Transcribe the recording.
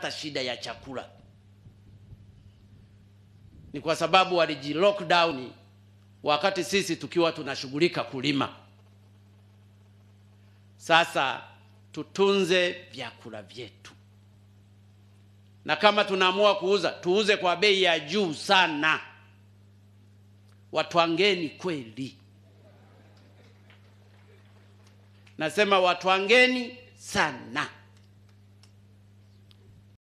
hata shida ya chakula. Ni kwa sababu waliji lockdown wakati sisi tukiwa tunashughulika kulima. Sasa tutunze vyakula vyetu, na kama tunaamua kuuza tuuze kwa bei ya juu sana. Watwangeni kweli, nasema watwangeni sana.